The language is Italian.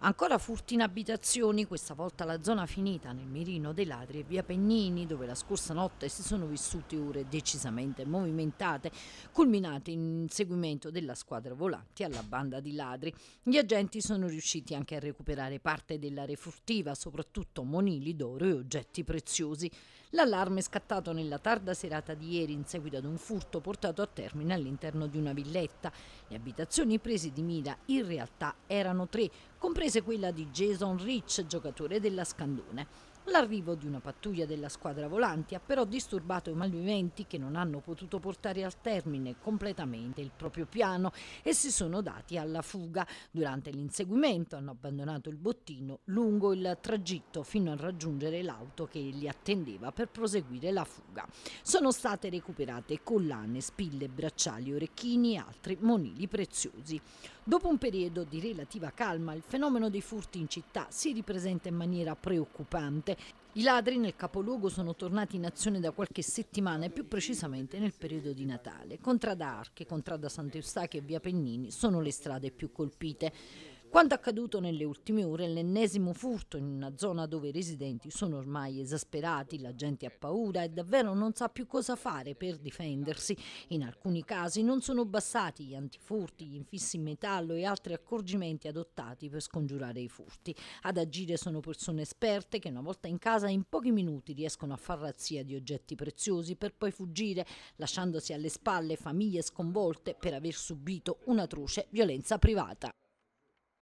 Ancora furti in abitazioni, questa volta la zona finita nel mirino dei ladri e via Pennini, dove la scorsa notte si sono vissute ore decisamente movimentate, culminate in seguimento della squadra volanti alla banda di ladri. Gli agenti sono riusciti anche a recuperare parte dell'area furtiva, soprattutto monili d'oro e oggetti preziosi. L'allarme è scattato nella tarda serata di ieri in seguito ad un furto portato a termine all'interno di una villetta. Le abitazioni prese di mira in realtà erano tre, comprese prese quella di Jason Rich, giocatore della Scandone. L'arrivo di una pattuglia della squadra volanti ha però disturbato i malviventi che non hanno potuto portare al termine completamente il proprio piano e si sono dati alla fuga. Durante l'inseguimento hanno abbandonato il bottino lungo il tragitto fino a raggiungere l'auto che li attendeva per proseguire la fuga. Sono state recuperate collane, spille, bracciali, orecchini e altri monili preziosi. Dopo un periodo di relativa calma il fenomeno dei furti in città si ripresenta in maniera preoccupante i ladri nel capoluogo sono tornati in azione da qualche settimana e più precisamente nel periodo di Natale. Contrada Arche, Contrada Sant'Eustache e Via Pennini sono le strade più colpite. Quanto accaduto nelle ultime ore, è l'ennesimo furto in una zona dove i residenti sono ormai esasperati, la gente ha paura e davvero non sa più cosa fare per difendersi. In alcuni casi non sono bastati gli antifurti, gli infissi in metallo e altri accorgimenti adottati per scongiurare i furti. Ad agire sono persone esperte che una volta in casa in pochi minuti riescono a far razzia di oggetti preziosi per poi fuggire, lasciandosi alle spalle famiglie sconvolte per aver subito un'atroce violenza privata.